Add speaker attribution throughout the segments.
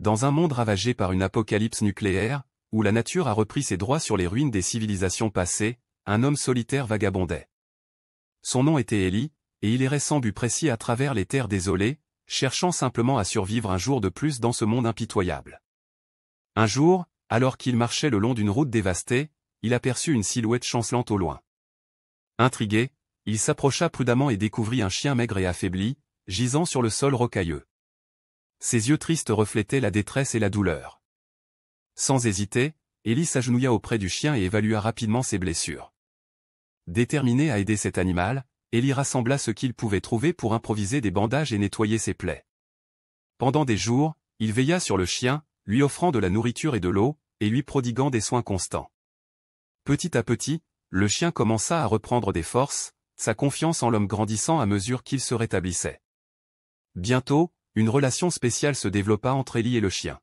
Speaker 1: Dans un monde ravagé par une apocalypse nucléaire, où la nature a repris ses droits sur les ruines des civilisations passées, un homme solitaire vagabondait. Son nom était Eli, et il errait sans but précis à travers les terres désolées, cherchant simplement à survivre un jour de plus dans ce monde impitoyable. Un jour, alors qu'il marchait le long d'une route dévastée, il aperçut une silhouette chancelante au loin. Intrigué, il s'approcha prudemment et découvrit un chien maigre et affaibli, gisant sur le sol rocailleux. Ses yeux tristes reflétaient la détresse et la douleur. Sans hésiter, Ellie s'agenouilla auprès du chien et évalua rapidement ses blessures. Déterminé à aider cet animal, Ellie rassembla ce qu'il pouvait trouver pour improviser des bandages et nettoyer ses plaies. Pendant des jours, il veilla sur le chien, lui offrant de la nourriture et de l'eau, et lui prodiguant des soins constants. Petit à petit, le chien commença à reprendre des forces, sa confiance en l'homme grandissant à mesure qu'il se rétablissait. Bientôt, une relation spéciale se développa entre Ellie et le chien.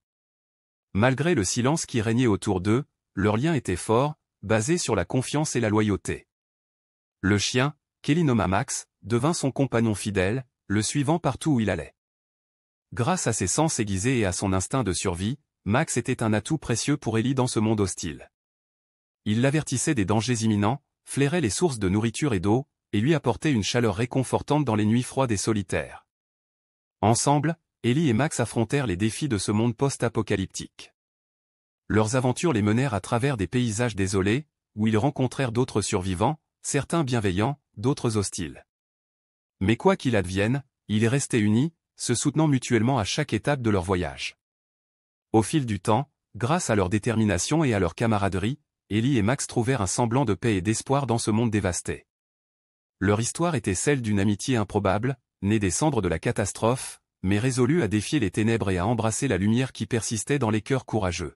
Speaker 1: Malgré le silence qui régnait autour d'eux, leur lien était fort, basé sur la confiance et la loyauté. Le chien, qu'Ellie nomma Max, devint son compagnon fidèle, le suivant partout où il allait. Grâce à ses sens aiguisés et à son instinct de survie, Max était un atout précieux pour Ellie dans ce monde hostile. Il l'avertissait des dangers imminents, flairait les sources de nourriture et d'eau, et lui apportait une chaleur réconfortante dans les nuits froides et solitaires. Ensemble, Ellie et Max affrontèrent les défis de ce monde post-apocalyptique. Leurs aventures les menèrent à travers des paysages désolés, où ils rencontrèrent d'autres survivants, certains bienveillants, d'autres hostiles. Mais quoi qu'il advienne, ils restaient unis, se soutenant mutuellement à chaque étape de leur voyage. Au fil du temps, grâce à leur détermination et à leur camaraderie, Ellie et Max trouvèrent un semblant de paix et d'espoir dans ce monde dévasté. Leur histoire était celle d'une amitié improbable, né des cendres de la catastrophe, mais résolu à défier les ténèbres et à embrasser la lumière qui persistait dans les cœurs courageux.